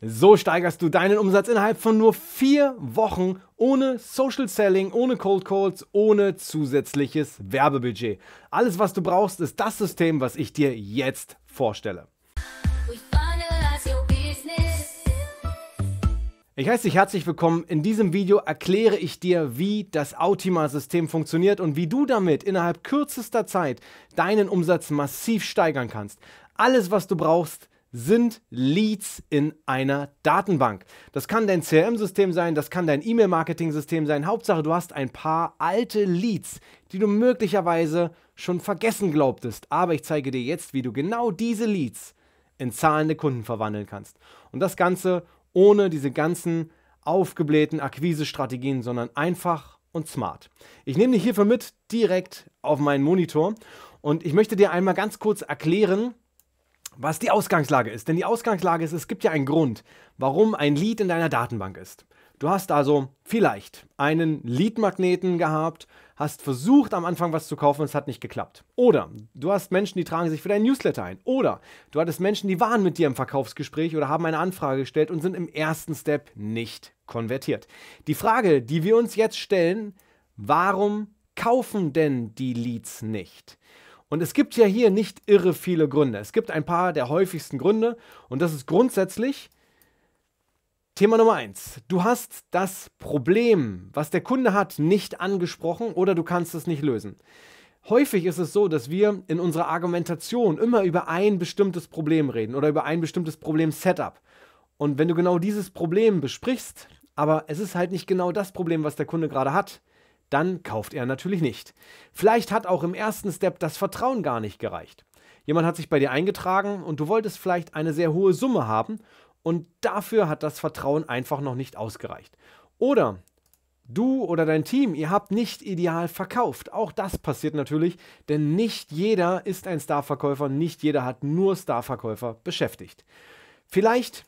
So steigerst du deinen Umsatz innerhalb von nur vier Wochen ohne Social Selling, ohne Cold Calls, ohne zusätzliches Werbebudget. Alles, was du brauchst, ist das System, was ich dir jetzt vorstelle. Ich heiße dich herzlich willkommen. In diesem Video erkläre ich dir, wie das Autima-System funktioniert und wie du damit innerhalb kürzester Zeit deinen Umsatz massiv steigern kannst. Alles, was du brauchst, sind Leads in einer Datenbank. Das kann dein CRM-System sein, das kann dein E-Mail-Marketing-System sein. Hauptsache, du hast ein paar alte Leads, die du möglicherweise schon vergessen glaubtest. Aber ich zeige dir jetzt, wie du genau diese Leads in zahlende Kunden verwandeln kannst. Und das Ganze ohne diese ganzen aufgeblähten Akquise-Strategien, sondern einfach und smart. Ich nehme dich hierfür mit direkt auf meinen Monitor und ich möchte dir einmal ganz kurz erklären, was die Ausgangslage ist. Denn die Ausgangslage ist, es gibt ja einen Grund, warum ein Lead in deiner Datenbank ist. Du hast also vielleicht einen Leadmagneten gehabt, hast versucht am Anfang was zu kaufen und es hat nicht geklappt. Oder du hast Menschen, die tragen sich für deinen Newsletter ein. Oder du hattest Menschen, die waren mit dir im Verkaufsgespräch oder haben eine Anfrage gestellt und sind im ersten Step nicht konvertiert. Die Frage, die wir uns jetzt stellen, warum kaufen denn die Leads nicht? Und es gibt ja hier nicht irre viele Gründe. Es gibt ein paar der häufigsten Gründe und das ist grundsätzlich Thema Nummer eins. Du hast das Problem, was der Kunde hat, nicht angesprochen oder du kannst es nicht lösen. Häufig ist es so, dass wir in unserer Argumentation immer über ein bestimmtes Problem reden oder über ein bestimmtes Problem-Setup. Und wenn du genau dieses Problem besprichst, aber es ist halt nicht genau das Problem, was der Kunde gerade hat, dann kauft er natürlich nicht. Vielleicht hat auch im ersten Step das Vertrauen gar nicht gereicht. Jemand hat sich bei dir eingetragen und du wolltest vielleicht eine sehr hohe Summe haben und dafür hat das Vertrauen einfach noch nicht ausgereicht. Oder du oder dein Team, ihr habt nicht ideal verkauft. Auch das passiert natürlich, denn nicht jeder ist ein Starverkäufer, nicht jeder hat nur Starverkäufer beschäftigt. Vielleicht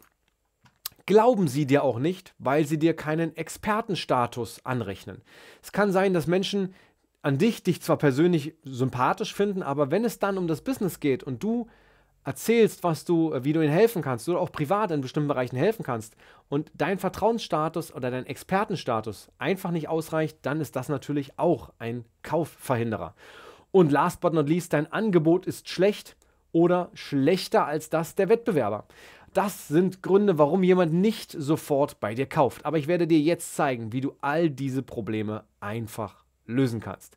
glauben sie dir auch nicht, weil sie dir keinen Expertenstatus anrechnen. Es kann sein, dass Menschen an dich dich zwar persönlich sympathisch finden, aber wenn es dann um das Business geht und du erzählst, was du, äh, wie du ihnen helfen kannst oder auch privat in bestimmten Bereichen helfen kannst und dein Vertrauensstatus oder dein Expertenstatus einfach nicht ausreicht, dann ist das natürlich auch ein Kaufverhinderer. Und last but not least, dein Angebot ist schlecht oder schlechter als das der Wettbewerber. Das sind Gründe, warum jemand nicht sofort bei dir kauft. Aber ich werde dir jetzt zeigen, wie du all diese Probleme einfach lösen kannst.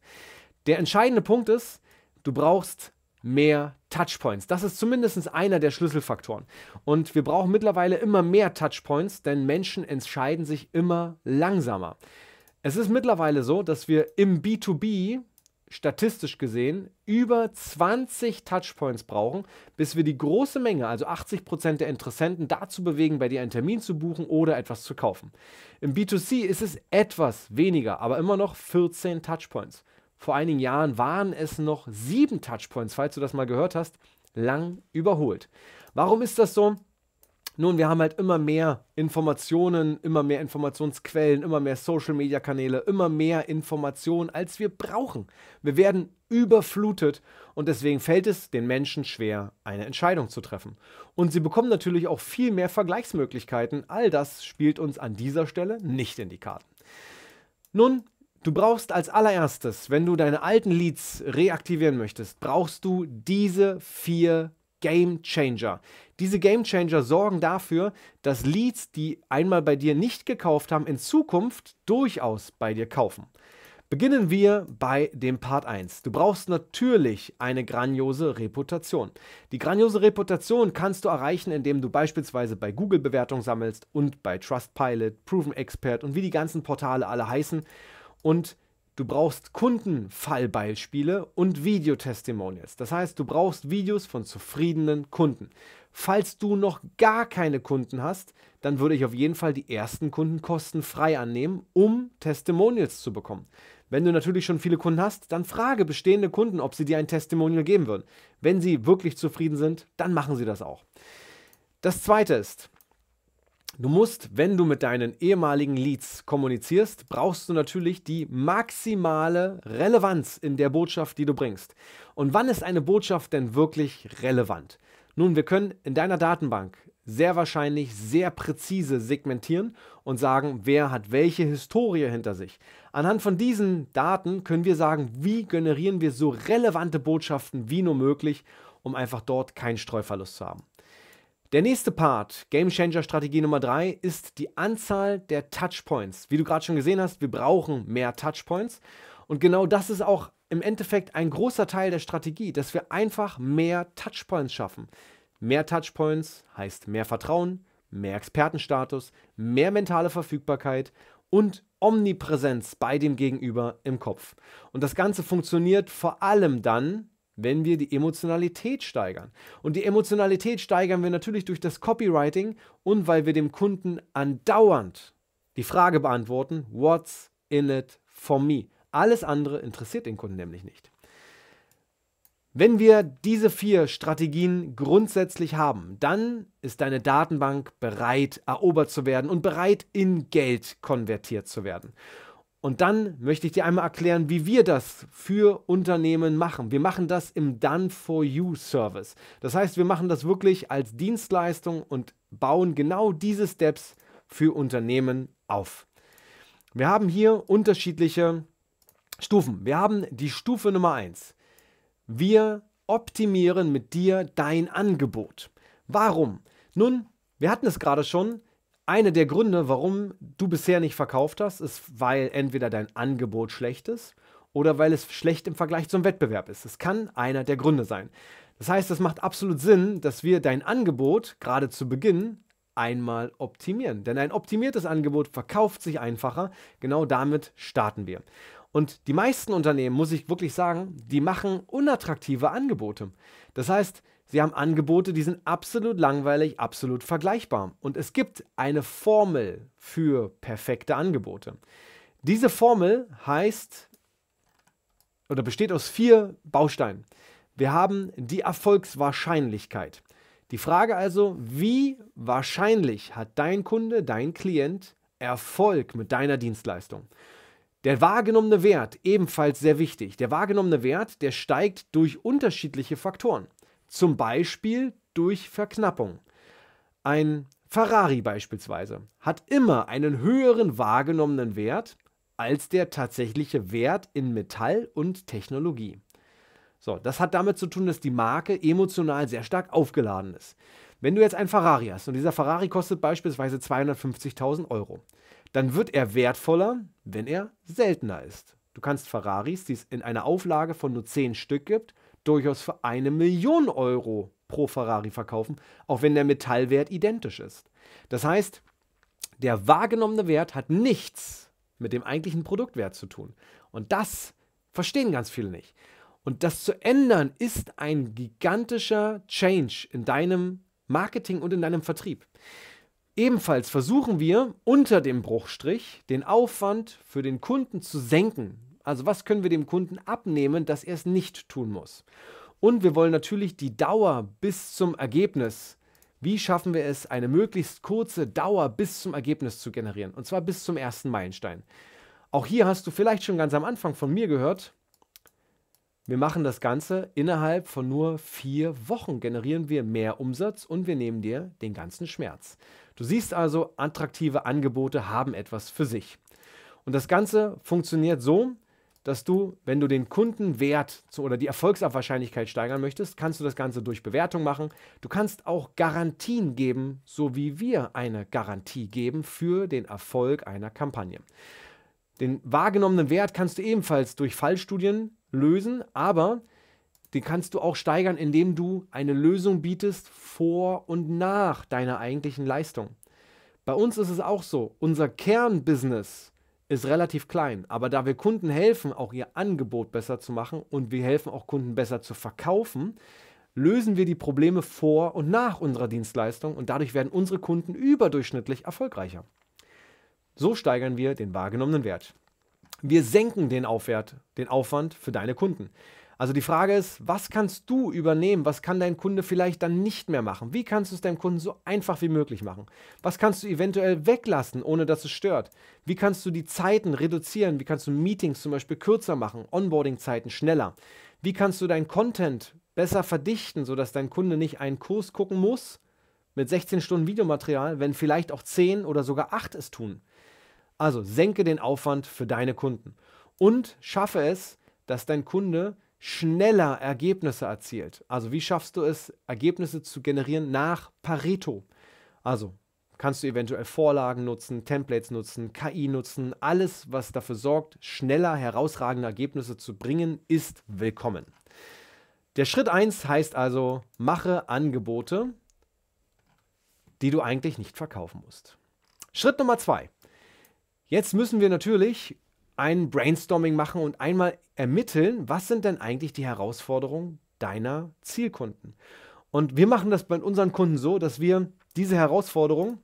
Der entscheidende Punkt ist, du brauchst mehr Touchpoints. Das ist zumindest einer der Schlüsselfaktoren. Und wir brauchen mittlerweile immer mehr Touchpoints, denn Menschen entscheiden sich immer langsamer. Es ist mittlerweile so, dass wir im B2B statistisch gesehen über 20 Touchpoints brauchen, bis wir die große Menge, also 80% der Interessenten, dazu bewegen, bei dir einen Termin zu buchen oder etwas zu kaufen. Im B2C ist es etwas weniger, aber immer noch 14 Touchpoints. Vor einigen Jahren waren es noch 7 Touchpoints, falls du das mal gehört hast, lang überholt. Warum ist das so? Nun, wir haben halt immer mehr Informationen, immer mehr Informationsquellen, immer mehr Social-Media-Kanäle, immer mehr Informationen, als wir brauchen. Wir werden überflutet und deswegen fällt es den Menschen schwer, eine Entscheidung zu treffen. Und sie bekommen natürlich auch viel mehr Vergleichsmöglichkeiten. All das spielt uns an dieser Stelle nicht in die Karten. Nun, Du brauchst als allererstes, wenn du deine alten Leads reaktivieren möchtest, brauchst du diese vier Game Changer. Diese Game Changer sorgen dafür, dass Leads, die einmal bei dir nicht gekauft haben, in Zukunft durchaus bei dir kaufen. Beginnen wir bei dem Part 1. Du brauchst natürlich eine grandiose Reputation. Die grandiose Reputation kannst du erreichen, indem du beispielsweise bei Google Bewertung sammelst und bei Trustpilot, Proven Expert und wie die ganzen Portale alle heißen und Du brauchst Kundenfallbeispiele und Videotestimonials. Das heißt, du brauchst Videos von zufriedenen Kunden. Falls du noch gar keine Kunden hast, dann würde ich auf jeden Fall die ersten Kunden kostenfrei annehmen, um Testimonials zu bekommen. Wenn du natürlich schon viele Kunden hast, dann frage bestehende Kunden, ob sie dir ein Testimonial geben würden. Wenn sie wirklich zufrieden sind, dann machen sie das auch. Das zweite ist, Du musst, wenn du mit deinen ehemaligen Leads kommunizierst, brauchst du natürlich die maximale Relevanz in der Botschaft, die du bringst. Und wann ist eine Botschaft denn wirklich relevant? Nun, wir können in deiner Datenbank sehr wahrscheinlich sehr präzise segmentieren und sagen, wer hat welche Historie hinter sich. Anhand von diesen Daten können wir sagen, wie generieren wir so relevante Botschaften wie nur möglich, um einfach dort keinen Streuverlust zu haben. Der nächste Part, Game Changer Strategie Nummer 3, ist die Anzahl der Touchpoints. Wie du gerade schon gesehen hast, wir brauchen mehr Touchpoints. Und genau das ist auch im Endeffekt ein großer Teil der Strategie, dass wir einfach mehr Touchpoints schaffen. Mehr Touchpoints heißt mehr Vertrauen, mehr Expertenstatus, mehr mentale Verfügbarkeit und Omnipräsenz bei dem Gegenüber im Kopf. Und das Ganze funktioniert vor allem dann, wenn wir die Emotionalität steigern. Und die Emotionalität steigern wir natürlich durch das Copywriting und weil wir dem Kunden andauernd die Frage beantworten, what's in it for me? Alles andere interessiert den Kunden nämlich nicht. Wenn wir diese vier Strategien grundsätzlich haben, dann ist deine Datenbank bereit, erobert zu werden und bereit, in Geld konvertiert zu werden. Und dann möchte ich dir einmal erklären, wie wir das für Unternehmen machen. Wir machen das im Done for You Service. Das heißt, wir machen das wirklich als Dienstleistung und bauen genau diese Steps für Unternehmen auf. Wir haben hier unterschiedliche Stufen. Wir haben die Stufe Nummer 1. Wir optimieren mit dir dein Angebot. Warum? Nun, wir hatten es gerade schon einer der Gründe, warum du bisher nicht verkauft hast, ist, weil entweder dein Angebot schlecht ist oder weil es schlecht im Vergleich zum Wettbewerb ist. Es kann einer der Gründe sein. Das heißt, es macht absolut Sinn, dass wir dein Angebot gerade zu Beginn einmal optimieren. Denn ein optimiertes Angebot verkauft sich einfacher. Genau damit starten wir. Und die meisten Unternehmen, muss ich wirklich sagen, die machen unattraktive Angebote. Das heißt, Sie haben Angebote, die sind absolut langweilig, absolut vergleichbar. Und es gibt eine Formel für perfekte Angebote. Diese Formel heißt oder besteht aus vier Bausteinen. Wir haben die Erfolgswahrscheinlichkeit. Die Frage also, wie wahrscheinlich hat dein Kunde, dein Klient Erfolg mit deiner Dienstleistung? Der wahrgenommene Wert, ebenfalls sehr wichtig, der wahrgenommene Wert, der steigt durch unterschiedliche Faktoren. Zum Beispiel durch Verknappung. Ein Ferrari beispielsweise hat immer einen höheren wahrgenommenen Wert als der tatsächliche Wert in Metall und Technologie. So, das hat damit zu tun, dass die Marke emotional sehr stark aufgeladen ist. Wenn du jetzt ein Ferrari hast und dieser Ferrari kostet beispielsweise 250.000 Euro, dann wird er wertvoller, wenn er seltener ist. Du kannst Ferraris, die es in einer Auflage von nur 10 Stück gibt, durchaus für eine Million Euro pro Ferrari verkaufen, auch wenn der Metallwert identisch ist. Das heißt, der wahrgenommene Wert hat nichts mit dem eigentlichen Produktwert zu tun. Und das verstehen ganz viele nicht. Und das zu ändern ist ein gigantischer Change in deinem Marketing und in deinem Vertrieb. Ebenfalls versuchen wir unter dem Bruchstrich den Aufwand für den Kunden zu senken, also was können wir dem Kunden abnehmen, dass er es nicht tun muss? Und wir wollen natürlich die Dauer bis zum Ergebnis. Wie schaffen wir es, eine möglichst kurze Dauer bis zum Ergebnis zu generieren? Und zwar bis zum ersten Meilenstein. Auch hier hast du vielleicht schon ganz am Anfang von mir gehört, wir machen das Ganze innerhalb von nur vier Wochen, generieren wir mehr Umsatz und wir nehmen dir den ganzen Schmerz. Du siehst also, attraktive Angebote haben etwas für sich. Und das Ganze funktioniert so, dass du, wenn du den Kundenwert zu, oder die Erfolgswahrscheinlichkeit steigern möchtest, kannst du das Ganze durch Bewertung machen. Du kannst auch Garantien geben, so wie wir eine Garantie geben für den Erfolg einer Kampagne. Den wahrgenommenen Wert kannst du ebenfalls durch Fallstudien lösen, aber den kannst du auch steigern, indem du eine Lösung bietest vor und nach deiner eigentlichen Leistung. Bei uns ist es auch so, unser Kernbusiness ist relativ klein. Aber da wir Kunden helfen, auch ihr Angebot besser zu machen und wir helfen auch Kunden besser zu verkaufen, lösen wir die Probleme vor und nach unserer Dienstleistung und dadurch werden unsere Kunden überdurchschnittlich erfolgreicher. So steigern wir den wahrgenommenen Wert. Wir senken den, Aufwert, den Aufwand für deine Kunden. Also die Frage ist, was kannst du übernehmen? Was kann dein Kunde vielleicht dann nicht mehr machen? Wie kannst du es deinem Kunden so einfach wie möglich machen? Was kannst du eventuell weglassen, ohne dass es stört? Wie kannst du die Zeiten reduzieren? Wie kannst du Meetings zum Beispiel kürzer machen? Onboarding-Zeiten schneller? Wie kannst du deinen Content besser verdichten, sodass dein Kunde nicht einen Kurs gucken muss mit 16 Stunden Videomaterial, wenn vielleicht auch 10 oder sogar 8 es tun? Also senke den Aufwand für deine Kunden und schaffe es, dass dein Kunde schneller Ergebnisse erzielt. Also wie schaffst du es, Ergebnisse zu generieren nach Pareto? Also kannst du eventuell Vorlagen nutzen, Templates nutzen, KI nutzen. Alles, was dafür sorgt, schneller herausragende Ergebnisse zu bringen, ist willkommen. Der Schritt 1 heißt also, mache Angebote, die du eigentlich nicht verkaufen musst. Schritt Nummer 2. Jetzt müssen wir natürlich ein Brainstorming machen und einmal ermitteln, was sind denn eigentlich die Herausforderungen deiner Zielkunden. Und wir machen das bei unseren Kunden so, dass wir diese Herausforderung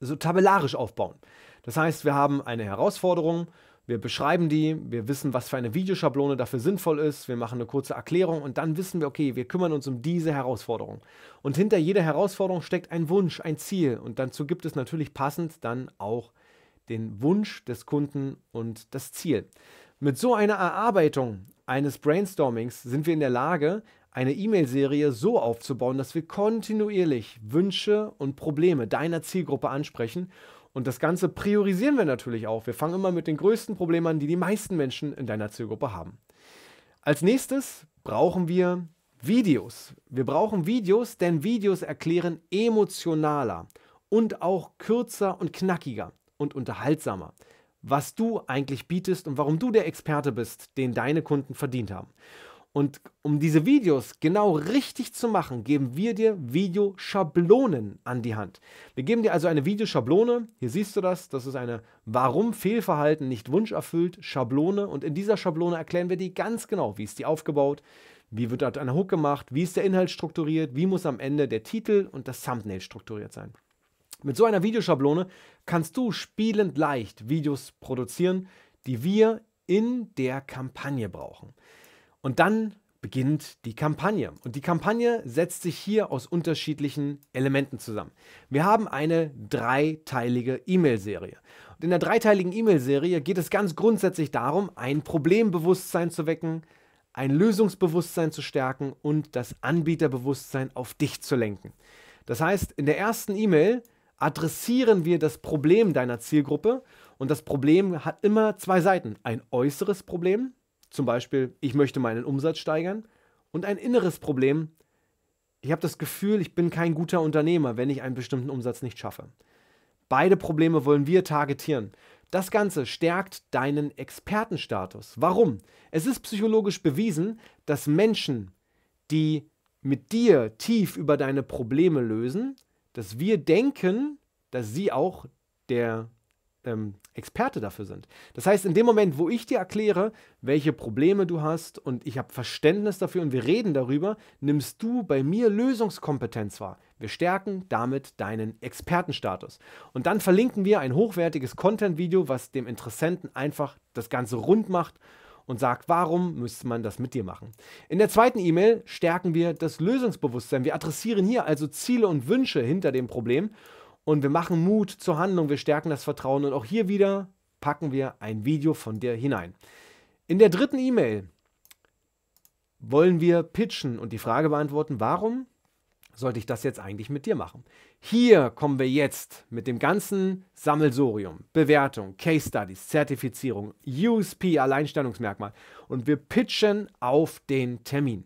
so tabellarisch aufbauen. Das heißt, wir haben eine Herausforderung, wir beschreiben die, wir wissen, was für eine Videoschablone dafür sinnvoll ist, wir machen eine kurze Erklärung und dann wissen wir, okay, wir kümmern uns um diese Herausforderung. Und hinter jeder Herausforderung steckt ein Wunsch, ein Ziel und dazu gibt es natürlich passend dann auch den Wunsch des Kunden und das Ziel. Mit so einer Erarbeitung eines Brainstormings sind wir in der Lage, eine E-Mail-Serie so aufzubauen, dass wir kontinuierlich Wünsche und Probleme deiner Zielgruppe ansprechen. Und das Ganze priorisieren wir natürlich auch. Wir fangen immer mit den größten Problemen an, die die meisten Menschen in deiner Zielgruppe haben. Als nächstes brauchen wir Videos. Wir brauchen Videos, denn Videos erklären emotionaler und auch kürzer und knackiger und unterhaltsamer. Was du eigentlich bietest und warum du der Experte bist, den deine Kunden verdient haben. Und um diese Videos genau richtig zu machen, geben wir dir Videoschablonen an die Hand. Wir geben dir also eine Videoschablone. Hier siehst du das. Das ist eine Warum Fehlverhalten nicht Wunsch erfüllt Schablone. Und in dieser Schablone erklären wir dir ganz genau, wie ist die aufgebaut, wie wird dort eine Hook gemacht, wie ist der Inhalt strukturiert, wie muss am Ende der Titel und das Thumbnail strukturiert sein. Mit so einer Videoschablone kannst du spielend leicht Videos produzieren, die wir in der Kampagne brauchen. Und dann beginnt die Kampagne. Und die Kampagne setzt sich hier aus unterschiedlichen Elementen zusammen. Wir haben eine dreiteilige E-Mail-Serie. Und in der dreiteiligen E-Mail-Serie geht es ganz grundsätzlich darum, ein Problembewusstsein zu wecken, ein Lösungsbewusstsein zu stärken und das Anbieterbewusstsein auf dich zu lenken. Das heißt, in der ersten E-Mail adressieren wir das Problem deiner Zielgruppe. Und das Problem hat immer zwei Seiten. Ein äußeres Problem, zum Beispiel, ich möchte meinen Umsatz steigern. Und ein inneres Problem, ich habe das Gefühl, ich bin kein guter Unternehmer, wenn ich einen bestimmten Umsatz nicht schaffe. Beide Probleme wollen wir targetieren. Das Ganze stärkt deinen Expertenstatus. Warum? Es ist psychologisch bewiesen, dass Menschen, die mit dir tief über deine Probleme lösen, dass wir denken, dass sie auch der ähm, Experte dafür sind. Das heißt, in dem Moment, wo ich dir erkläre, welche Probleme du hast und ich habe Verständnis dafür und wir reden darüber, nimmst du bei mir Lösungskompetenz wahr. Wir stärken damit deinen Expertenstatus. Und dann verlinken wir ein hochwertiges Content-Video, was dem Interessenten einfach das Ganze rund macht und sagt, warum müsste man das mit dir machen. In der zweiten E-Mail stärken wir das Lösungsbewusstsein. Wir adressieren hier also Ziele und Wünsche hinter dem Problem und wir machen Mut zur Handlung, wir stärken das Vertrauen und auch hier wieder packen wir ein Video von dir hinein. In der dritten E-Mail wollen wir pitchen und die Frage beantworten, warum sollte ich das jetzt eigentlich mit dir machen? Hier kommen wir jetzt mit dem ganzen Sammelsorium, Bewertung, Case Studies, Zertifizierung, USP, Alleinstellungsmerkmal und wir pitchen auf den Termin.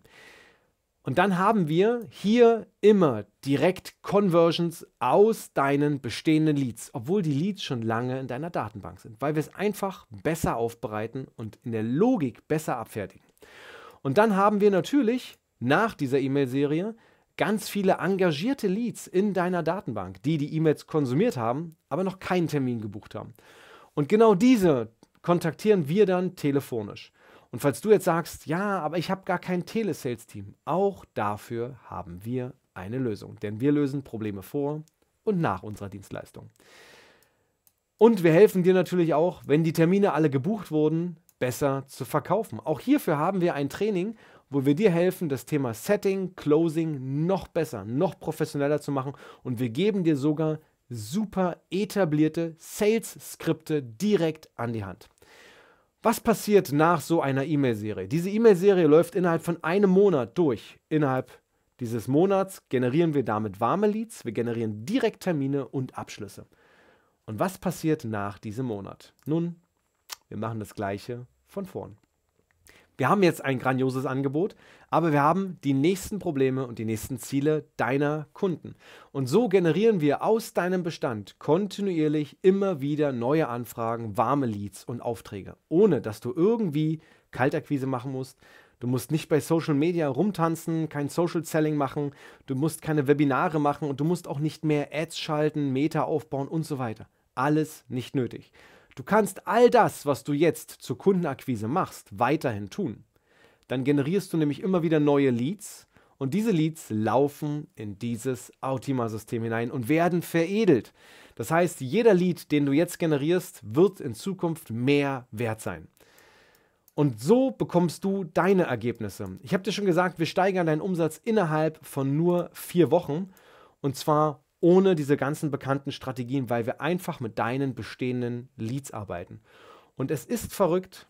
Und dann haben wir hier immer direkt Conversions aus deinen bestehenden Leads, obwohl die Leads schon lange in deiner Datenbank sind, weil wir es einfach besser aufbereiten und in der Logik besser abfertigen. Und dann haben wir natürlich nach dieser E-Mail-Serie ganz viele engagierte Leads in deiner Datenbank, die die E-Mails konsumiert haben, aber noch keinen Termin gebucht haben. Und genau diese kontaktieren wir dann telefonisch. Und falls du jetzt sagst, ja, aber ich habe gar kein Telesales-Team, auch dafür haben wir eine Lösung. Denn wir lösen Probleme vor und nach unserer Dienstleistung. Und wir helfen dir natürlich auch, wenn die Termine alle gebucht wurden, besser zu verkaufen. Auch hierfür haben wir ein Training wo wir dir helfen, das Thema Setting, Closing noch besser, noch professioneller zu machen. Und wir geben dir sogar super etablierte Sales-Skripte direkt an die Hand. Was passiert nach so einer E-Mail-Serie? Diese E-Mail-Serie läuft innerhalb von einem Monat durch. Innerhalb dieses Monats generieren wir damit warme Leads, wir generieren direkt Termine und Abschlüsse. Und was passiert nach diesem Monat? Nun, wir machen das gleiche von vorn. Wir haben jetzt ein grandioses Angebot, aber wir haben die nächsten Probleme und die nächsten Ziele deiner Kunden. Und so generieren wir aus deinem Bestand kontinuierlich immer wieder neue Anfragen, warme Leads und Aufträge, ohne dass du irgendwie Kaltakquise machen musst. Du musst nicht bei Social Media rumtanzen, kein Social Selling machen, du musst keine Webinare machen und du musst auch nicht mehr Ads schalten, Meta aufbauen und so weiter. Alles nicht nötig. Du kannst all das, was du jetzt zur Kundenakquise machst, weiterhin tun. Dann generierst du nämlich immer wieder neue Leads und diese Leads laufen in dieses Autima-System hinein und werden veredelt. Das heißt, jeder Lead, den du jetzt generierst, wird in Zukunft mehr wert sein. Und so bekommst du deine Ergebnisse. Ich habe dir schon gesagt, wir steigern deinen Umsatz innerhalb von nur vier Wochen und zwar ohne diese ganzen bekannten Strategien, weil wir einfach mit deinen bestehenden Leads arbeiten. Und es ist verrückt,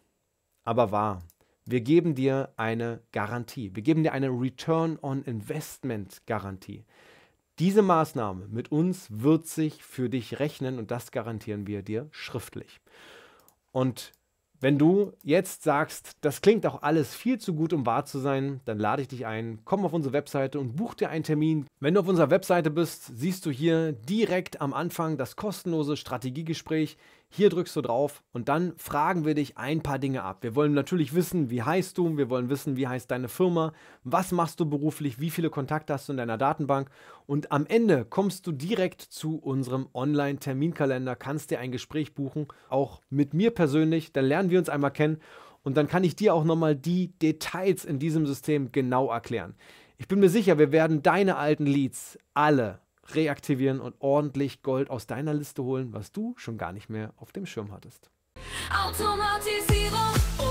aber wahr. Wir geben dir eine Garantie. Wir geben dir eine Return on Investment Garantie. Diese Maßnahme mit uns wird sich für dich rechnen und das garantieren wir dir schriftlich. Und wenn du jetzt sagst, das klingt auch alles viel zu gut, um wahr zu sein, dann lade ich dich ein, komm auf unsere Webseite und buch dir einen Termin. Wenn du auf unserer Webseite bist, siehst du hier direkt am Anfang das kostenlose Strategiegespräch. Hier drückst du drauf und dann fragen wir dich ein paar Dinge ab. Wir wollen natürlich wissen, wie heißt du, wir wollen wissen, wie heißt deine Firma, was machst du beruflich, wie viele Kontakte hast du in deiner Datenbank und am Ende kommst du direkt zu unserem Online-Terminkalender, kannst dir ein Gespräch buchen, auch mit mir persönlich, dann lernen wir uns einmal kennen und dann kann ich dir auch nochmal die Details in diesem System genau erklären. Ich bin mir sicher, wir werden deine alten Leads alle reaktivieren und ordentlich Gold aus deiner Liste holen, was du schon gar nicht mehr auf dem Schirm hattest. Automatisierung.